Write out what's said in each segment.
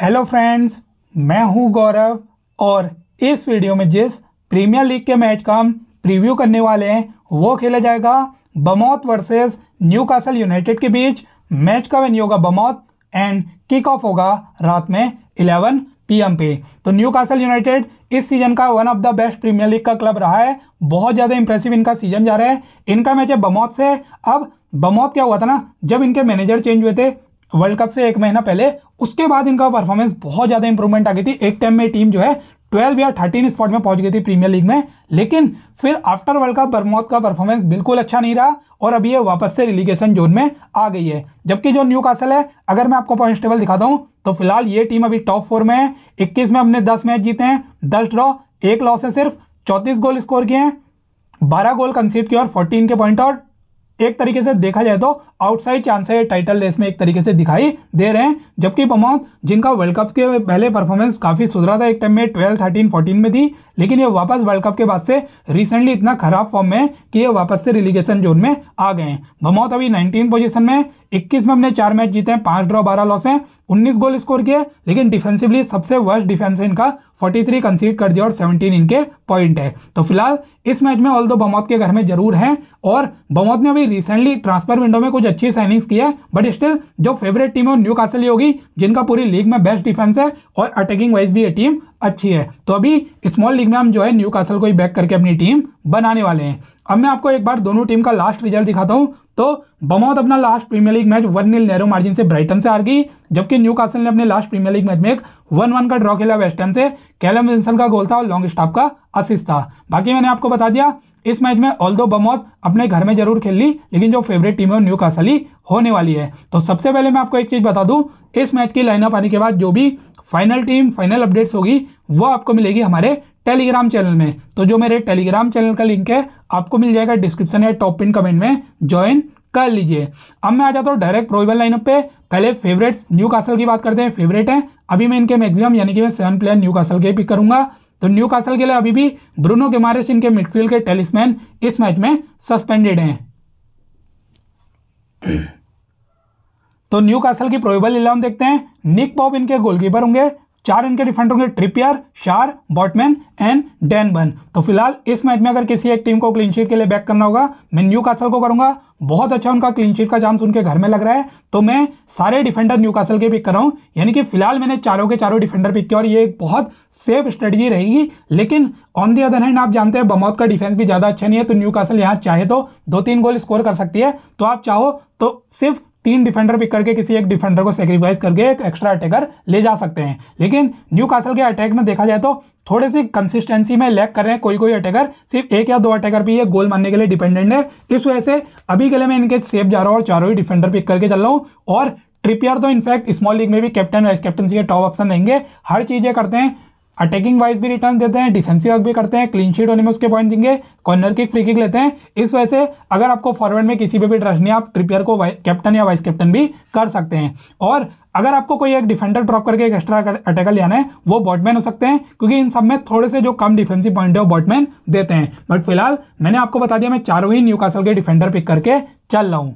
hello friends मैं हूं गौरव और इस वीडियो में जिस प्रीमियर लीग के मैच का हम प्रीव्यू करने वाले हैं वो खेला जाएगा Bournemouth versus Newcastle United के बीच मैच का वेन्यू होगा बमौत एंड किक ऑफ होगा रात में 11 पीएम पे तो न्यू कासल यूनाइटेड इस सीजन का one of the best premier league का क्लब रहा है बहुत ज़्यादा इंप्रेसिव इनका सीजन जा रहा है इनका मैच है बमौत से अब बमौत क्या हुआ था ना जब इनके मैनेजर चेंज हुए थे वर्ल्ड कप से एक महीना पहले उसके बाद इनका परफॉर्मेंस बहुत ज़्यादा इंप्रूवमेंट आ गई थी एक टाइम में टीम जो है 12 या 13 स्पॉट में पहुंच गई थी प्रीमियर लीग में लेकिन फिर आफ्टर वर्ल्ड कप बर्मौत का परफॉर्मेंस बिल्कुल अच्छा नहीं रहा और अभी ये वापस से रिलीगेशन जोन में आ गई है जबकि जो न्यू कासल है अगर मैं आपको पॉइंट टेबल दिखाता हूं तो फिलहाल ये टीम अभी टॉप फोर में है इक्कीस में हमने दस मैच जीते हैं दस ड्रॉ एक लॉस है सिर्फ चौतीस गोल स्कोर किए हैं बारह गोल कंसीड किए और फोर्टीन के पॉइंट आउट एक तरीके से देखा जाए तो आउटसाइड चांस है टाइटल रेस में एक तरीके से दिखाई दे रहे हैं जबकि बमौत जिनका वर्ल्ड कप के पहले परफॉर्मेंस काफ़ी सुधरा था एक टाइम में ट्वेल्व थर्टीन फोर्टीन में थी लेकिन ये वापस वर्ल्ड कप के बाद से रिसेंटली इतना खराब फॉर्म में कि ये वापस से रिलीगेशन जोन में आ गए हैं बमौत अभी नाइनटीन पोजिशन में इक्कीस में अपने चार मैच जीते हैं पाँच ड्रॉ बारह लॉस हैं उन्नीस गोल स्कोर किए लेकिन डिफेंसिवली सबसे वर्स्ट डिफेंस है इनका 43 कंसीड कर दिया और 17 इनके पॉइंट है तो फिलहाल इस मैच में ऑल दो बमौत के घर में जरूर हैं और बमौत ने अभी रिसेंटली ट्रांसफर विंडो में कुछ अच्छी साइनिंग्स की है बट स्टिल जो फेवरेट टीम है न्यू कासल होगी जिनका पूरी लीग में बेस्ट डिफेंस है और अटैकिंग वाइज भी ये टीम अच्छी है तो अभी स्मॉल लीग में हम जो है न्यू कासल को ही बैक करके अपनी टीम बनाने वाले हैं अब मैं आपको एक बार दोनों टीम का लास्ट रिजल्ट दिखाता हूँ तो बमौत अपना last premier league match one nil नेहरू मार्जिन से ब्राइटन से हार गई जबकि न्यू कासल ने अपने लास्ट प्रीमियर लीग मैच में एक वन वन का ड्रॉ खेला वेस्टर्न से कैलम विंसन का गोल था और लॉन्ग स्टाफ का असिस्ट था बाकी मैंने आपको बता दिया इस मैच में ऑल दो बमौत अपने घर में जरूर खेल ली लेकिन जो फेवरेट टीम है न्यू कासल ही होने वाली है तो सबसे पहले मैं आपको एक चीज़ बता दूँ इस मैच की लाइनअप आने के बाद जो भी फाइनल टीम फाइनल अपडेट्स होगी वो आपको मिलेगी हमारे टेलीग्राम चैनल में तो जो मेरे टेलीग्राम चैनल का लिंक है आपको मिल जाएगा डिस्क्रिप्शन या टॉप पिन कमेंट में ज्वाइन कर लीजिए अब मैं आ जाता हूँ डायरेक्ट प्रोबेबल लाइनअप पे पहले फेवरेट्स न्यू कासल की बात करते हैं फेवरेट हैं अभी मैं इनके मैक्सिमम यानी कि मैं सेवन प्लेयर न्यू कासल के पिक करूंगा तो न्यू कासल के लिए अभी भी ब्रूनो गेमारिस इनके मिडफील्ड के टेलिसमैन इस मैच में सस्पेंडेड हैं तो न्यू कासल की प्रोबेबल इलेवन देखते हैं निक पॉप इनके गोलकीपर होंगे चार के डिफेंडर होंगे ट्रिपियर शार बॉटमैन एंड डैन बन तो फिलहाल इस मैच में अगर किसी एक टीम को क्लीन शीट के लिए बैक करना होगा मैं न्यू कासल को करूंगा बहुत अच्छा उनका क्लीन शीट का चांस उनके घर में लग रहा है तो मैं सारे डिफेंडर न्यू कासल के पिक कर रहा हूँ यानी कि फिलहाल मैंने चारों के चारों डिफेंडर पिक किया और ये एक बहुत सेफ स्ट्रेटजी रहेगी लेकिन ऑन दी अदर हैंड आप जानते हैं बमौत का डिफेंस भी ज़्यादा अच्छा नहीं है तो न्यू कासल यहाँ चाहे तो दो तीन गोल स्कोर कर सकती है तो आप चाहो तो सिर्फ तीन डिफेंडर पिक करके किसी एक डिफेंडर को सेक्रीफाइस करके एक एक्स्ट्रा अटैकर ले जा सकते हैं लेकिन न्यू कासल के अटैक में देखा जाए तो थोड़े सी कंसिस्टेंसी में लैक कर रहे हैं कोई कोई अटैकर सिर्फ एक या दो अटैकर भी ये गोल मारने के लिए डिपेंडेंट है इस वजह से अभी के लिए मैं इनके सेफ जा रहा हूँ और चारों ही डिफेंडर पिक करके चल रहा हूँ और ट्रिपियर तो इनफैक्ट स्मॉल लीग में भी कैप्टन वाइस कैप्टनसी के टॉप ऑप्शन रहेंगे हर चीज़ें करते हैं अटैकिंग वाइज भी रिटर्न देते हैं डिफेंसिव वर्क भी करते हैं क्लीन शीट होने में उसके पॉइंट देंगे कॉर्नर किक फ्री किक लेते हैं इस वजह से अगर आपको फॉरवर्ड में किसी पर भी ट्रस्ट नहीं आप ट्रिपियर को कैप्टन या वाइस कैप्टन भी कर सकते हैं और अगर आपको कोई एक डिफेंडर ड्रॉप करके एक एक्स्ट्रा अटैकर लेना है वो बॉटमैन हो सकते हैं क्योंकि इन सब में थोड़े से जो कम डिफेंसिव पॉइंट है वो बॉटमैन देते हैं बट फिलहाल मैंने आपको बता दिया मैं चारों ही न्यू के डिफेंडर पिक करके चल रहा हूँ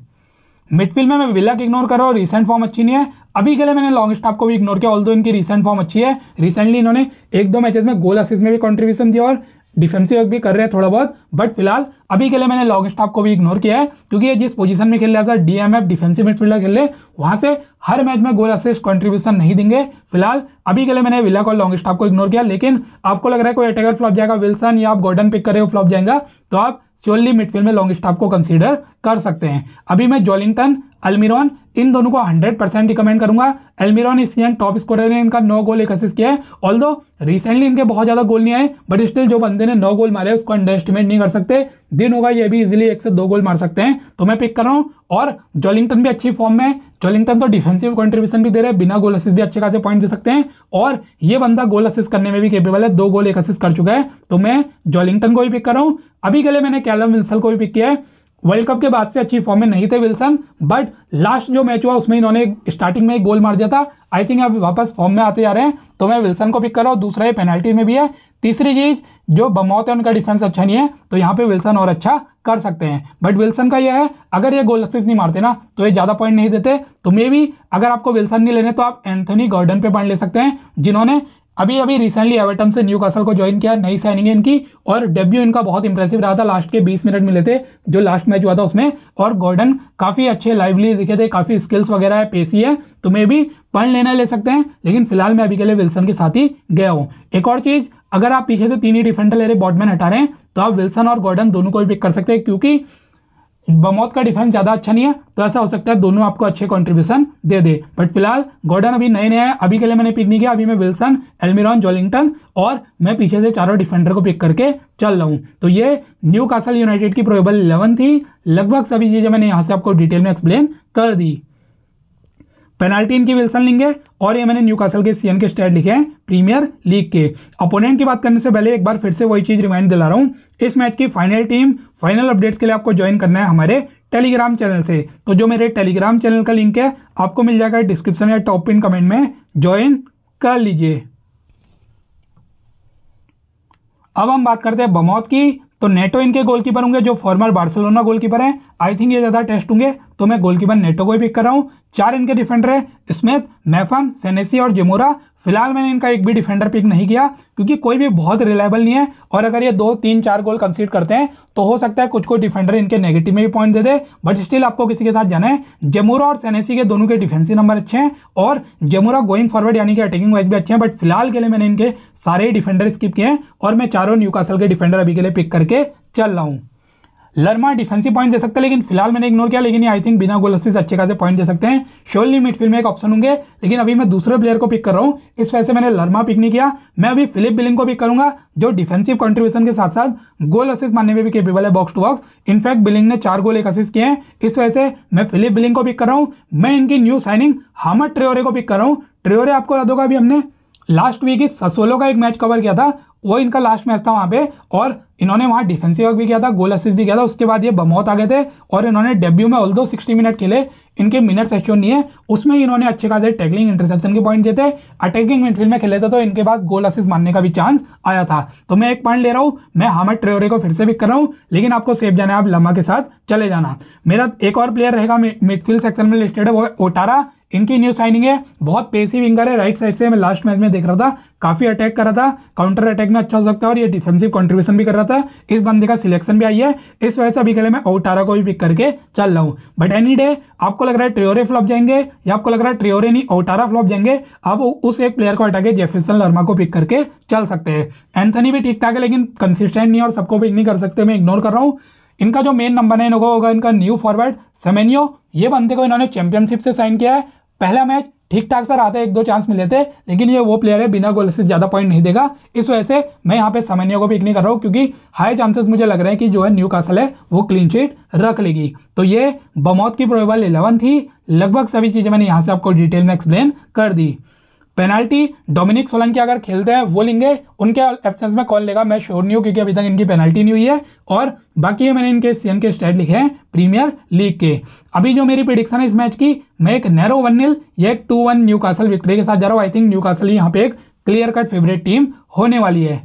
मिडफील्ड में मैं विलक इग्नोर करो रिसेंट फॉर्म अच्छी नहीं है अभी के लिए मैंने लॉन्ग स्टाफ को भी इग्नोर किया ऑल दो इनकी रिसेंट फॉर्म अच्छी है रिसेंटली इन्होंने एक दो मैचेस में गोल असिस्ट में भी कॉन्ट्रीब्यूशन दिया और डिफेंसिव वर्क भी कर रहे हैं थोड़ा बहुत बट फिलहाल अभी के लिए मैंने लॉग स्टाफ को भी इग्नोर किया है क्योंकि ये जिस पोजीशन में खेल रहा है डीएमएफ डिफेंसिव मिडफील्डर खेल रहे वहां से हर मैच में गोल असिस्ट कंट्रीब्यूशन नहीं देंगे फिलहाल अभी के लिए मैंने विला को लॉन्ग स्टाफ को इग्नोर किया लेकिन आपको लग रहा है कोई अटैकर फ्लॉप जाएगा विल्सन या आप गोल्डन पिक करे फ्लॉप जाएगा तो आप स्योरली मिडफील्ड में लॉन्ग स्टाफ को कंसिडर कर सकते हैं अभी मैं जॉलिंगटन अलमिरॉन इन दोनों को 100 परसेंट रिकमेंड करूंगा एलमिरॉन इस सीजन टॉप स्कोरर ने इनका नौ गोल एक असिस्ट किया है ऑल दो रिसेंटली इनके बहुत ज़्यादा गोल नहीं आए बट स्टिल जो बंदे ने नौ गोल मारे उसको अंडर एस्टिमेट नहीं कर सकते दिन होगा ये भी इजिली एक से दो गोल मार सकते हैं तो मैं पिक कर रहा हूँ और जॉलिंगटन भी अच्छी फॉर्म में जॉलिंगटन तो डिफेंसिव कंट्रीब्यूशन भी दे रहे हैं बिना गोल असिस्ट भी अच्छे खासे पॉइंट दे सकते हैं और ये बंदा गोल असिस्ट करने में भी केपेबल है दो गोल एक असिस्ट कर चुका है तो मैं जॉलिंगटन को भी पिक कर रहा हूँ अभी के लिए मैंने कैलम विल्सल को भी पिक किया है वर्ल्ड कप के बाद से अच्छी फॉर्म में नहीं थे विल्सन बट लास्ट जो मैच हुआ उसमें इन्होंने स्टार्टिंग में एक गोल मार दिया था आई थिंक अब वापस फॉर्म में आते जा रहे हैं तो मैं विल्सन को पिक कर रहा हूँ दूसरा ये पेनल्टी में भी है तीसरी चीज जो बमौत है उनका डिफेंस अच्छा नहीं है तो यहाँ पे विल्सन और अच्छा कर सकते हैं बट विल्सन का यह है अगर ये गोल नहीं मारते ना तो ये ज़्यादा पॉइंट नहीं देते तो मे भी अगर आपको विल्सन नहीं लेने तो आप एंथनी गॉर्डन पे पॉइंट ले सकते हैं जिन्होंने अभी अभी रिसेंटली एवर्टन से न्यू को ज्वाइन किया नई साइनिंग है इनकी और डेब्यू इनका बहुत इंप्रेसिव रहा था लास्ट के 20 मिनट मिले थे जो लास्ट मैच हुआ था उसमें और गॉर्डन काफ़ी अच्छे लाइवली दिखे थे काफ़ी स्किल्स वगैरह है पेसी है तो मे भी पढ़ लेना ले सकते हैं लेकिन फिलहाल मैं अभी के लिए विल्सन के साथ ही गया हूँ एक और चीज़ अगर आप पीछे से तीन ही डिफेंडर ले रहे बॉडमैन हटा रहे हैं तो आप विल्सन और गॉर्डन दोनों को भी पिक कर सकते हैं क्योंकि बमौत का डिफेंस ज़्यादा अच्छा नहीं है तो ऐसा हो सकता है दोनों आपको अच्छे कंट्रीब्यूशन दे दे बट फिलहाल गॉर्डन अभी नए नए हैं अभी के लिए मैंने पिक नहीं किया अभी मैं विल्सन एलमिरॉन जॉलिंगटन और मैं पीछे से चारों डिफेंडर को पिक करके चल रहा हूँ तो ये न्यू कासल यूनाइटेड की प्रोबेबल इलेवन थी लगभग सभी चीज़ें मैंने यहाँ से आपको डिटेल में एक्सप्लेन कर दी पेनाल्टी इनकी विल्सन है और ये मैंने न्यूकासल के सीएन के स्टेट लिखे हैं प्रीमियर लीग के अपोनेंट की बात करने से पहले एक बार फिर से वही चीज रिमाइंड दिला रहा हूँ इस मैच की फाइनल टीम फाइनल अपडेट्स के लिए आपको ज्वाइन करना है हमारे टेलीग्राम चैनल से तो जो मेरे टेलीग्राम चैनल का लिंक है आपको मिल जाएगा डिस्क्रिप्शन या टॉप इन कमेंट में ज्वाइन कर लीजिए अब हम बात करते हैं बमौत की तो नेटो इनके गोलकीपर होंगे जो फॉर्मर बार्सिलोना गोलकीपर हैं आई थिंक ये ज़्यादा टेस्ट होंगे तो मैं गोलकीपर नेटो को ही पिक कर रहा हूँ चार इनके डिफेंडर हैं स्मिथ मैफन सेनेसी और जिमोरा फिलहाल मैंने इनका एक भी डिफेंडर पिक नहीं किया क्योंकि कोई भी बहुत रिलायबल नहीं है और अगर ये दो तीन चार गोल कंसीड करते हैं तो हो सकता है कुछ कुछ डिफेंडर इनके नेगेटिव में भी पॉइंट दे दे बट स्टिल आपको किसी के साथ जाना है जमूरा और सेनेसी के दोनों के डिफेंसिव नंबर अच्छे हैं और जमुरा गोइंग फॉरवर्ड यानी कि अटैकिंग वाइज भी अच्छे हैं बट फिलहाल के लिए मैंने इनके सारे डिफेंडर स्किप किए हैं और मैं चारों न्यूकासल के डिफेंडर अभी के लिए पिक करके चल रहा हूँ लर्मा डिफेंसिव पॉइंट दे सकते हैं लेकिन फिलहाल मैंने इग्नोर किया लेकिन आई थिंक बिना गोल से अच्छे खासे पॉइंट दे सकते हैं श्योरली मिडफील्ड में एक ऑप्शन होंगे लेकिन अभी मैं दूसरे प्लेयर को पिक कर रहा हूँ इस वजह से मैंने लर्मा पिक नहीं किया मैं अभी फिलिप बिलिंग को पिक करूंगा जो डिफेंसिव कॉन्ट्रीब्यूशन के साथ साथ गोल असिस्ट मानने में भी केपेबल है box to box in fact Billing ने चार गोल एक असिस्ट किए हैं इस वजह से मैं फिलिप बिलिंग को पिक कर रहा हूँ मैं इनकी न्यू साइनिंग हामर ट्रेरे को पिक कर रहा हूँ ट्रेोरे आपको याद होगा अभी हमने लास्ट वीक इस ससोलो का एक मैच कवर किया था वो इनका लास्ट मैच था वहाँ पे और इन्होंने वहाँ डिफेंसिव वर्क भी किया था गोल असिस्ट भी किया था उसके बाद ये बमौत आ गए थे और इन्होंने डेब्यू में ऑल दो सिक्सटी मिनट खेले इनके मिनट सेशन नहीं है उसमें इन्होंने अच्छे खासे टैकलिंग इंटरसेप्शन के पॉइंट देते अटैकिंग मिडफील्ड में खेले थे तो इनके पास गोल असिस्ट मारने का भी चांस आया था तो मैं एक पॉइंट ले रहा हूँ मैं हामर ट्रेवरे को फिर से पिक कर रहा हूँ लेकिन आपको सेफ जाना है आप लम्बा के साथ चले जाना मेरा एक और प्लेयर रहेगा मिडफील्ड सेक्शन में लिस्टेड है वो ओटारा इनकी न्यू साइनिंग है बहुत पेसिव विंगर है राइट साइड से मैं लास्ट मैच में देख रहा था काफ़ी अटैक कर रहा था काउंटर अटैक में अच्छा हो सकता है और ये डिफेंसिव कंट्रीब्यूशन भी कर रहा था इस बंदे का सिलेक्शन भी आई है इस वजह से अभी के लिए मैं ओटारा को भी पिक करके चल रहा हूँ बट एनी डे आपको लग रहा है ट्रियोरे फ्लॉप जाएंगे या आपको लग रहा है ट्रियोरे नहीं ओटारा फ्लॉप जाएंगे आप उस एक प्लेयर को हटा के जेफिसन लर्मा को पिक करके चल सकते हैं एंथनी भी ठीक ठाक है लेकिन कंसिस्टेंट नहीं और सबको पिक नहीं कर सकते मैं इग्नोर कर रहा हूँ इनका जो मेन नंबर है इनको होगा इनका न्यू फॉरवर्ड सेमेनियो ये बंदे को इन्होंने चैंपियनशिप से साइन किया है पहला मैच ठीक ठाक सर आता एक दो चांस मिले थे लेकिन ये वो प्लेयर है बिना गोल से ज़्यादा पॉइंट नहीं देगा इस वजह से मैं यहाँ पे समन्या को पिक नहीं कर रहा हूँ क्योंकि हाई चांसेस मुझे लग रहे हैं कि जो है न्यू कासल है वो क्लीन शीट रख लेगी तो ये बमौत की प्रोबेबल इलेवन थी लगभग सभी चीज़ें मैंने यहाँ से आपको डिटेल में एक्सप्लेन कर दी पेनाल्टी डोमिनिक सोलंकी अगर खेलते हैं वो लेंगे उनके एब्सेंस में कौन लेगा मैं श्योर नहीं हूँ क्योंकि अभी तक इनकी पेनाल्टी नहीं हुई है और बाकी मैंने इनके सीएम के स्टेट लिखे हैं प्रीमियर लीग के अभी जो मेरी प्रिडिक्शन है इस मैच की मैं एक नैरो वन नील या एक two one Newcastle victory के साथ जा रहा हूँ आई थिंक न्यू कासल यहाँ पे एक क्लियर कट फेवरेट टीम होने वाली है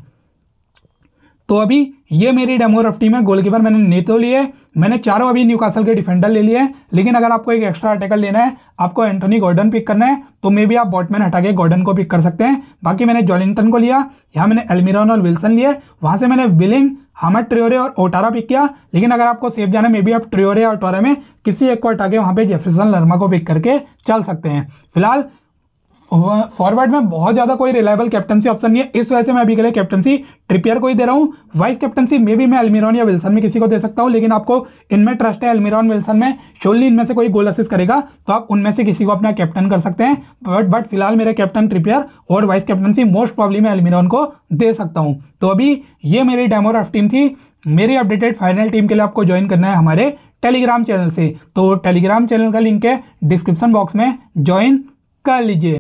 तो अभी ये मेरी डेमो तो टीम है गोलकीपर मैंने नेतो तो लिए मैंने चारों अभी न्यूकासल के डिफेंडर ले लिए लेकिन अगर आपको एक एक्स्ट्रा अटैकर लेना है आपको एंटोनी गॉर्डन पिक करना है तो मे भी आप बॉटमैन हटा के गॉर्डन को पिक कर सकते हैं बाकी मैंने जॉलिंगटन को लिया यहाँ मैंने एलमिरन और विल्सन लिए वहाँ से मैंने विलिंग हामद ट्रियोरे और ओटारा पिक किया लेकिन अगर आपको सेफ जाना है मे भी आप ट्रियोरे और ओटारा में किसी एक को हटा के वहाँ पे जेफरसन लर्मा को पिक करके चल सकते हैं फिलहाल फॉरवर्ड में बहुत ज्यादा कोई रिलायबल कैप्टनसी ऑप्शन नहीं है इस वजह से मैं अभी के लिए कैप्टनसी ट्रिपियर को ही दे रहा हूँ वाइस कैप्टनसी मे भी मैं अलमिरॉन या विल्सन में किसी को दे सकता हूँ लेकिन आपको इनमें ट्रस्ट है अलमिरॉन विल्सन में शोली इनमें से कोई गोल असिस्ट करेगा तो आप उनमें से किसी को अपना कैप्टन कर सकते हैं बट बट फिलहाल मेरे कैप्टन ट्रिपियर और वाइस कैप्टनसी मोस्ट प्रॉब्लम मैं अलमिरॉन को दे सकता हूँ तो अभी ये मेरी डेमो ऑफ टीम थी मेरी अपडेटेड फाइनल टीम के लिए आपको ज्वाइन करना है हमारे टेलीग्राम चैनल से तो टेलीग्राम चैनल का लिंक है डिस्क्रिप्शन बॉक्स में ज्वाइन कर लीजिए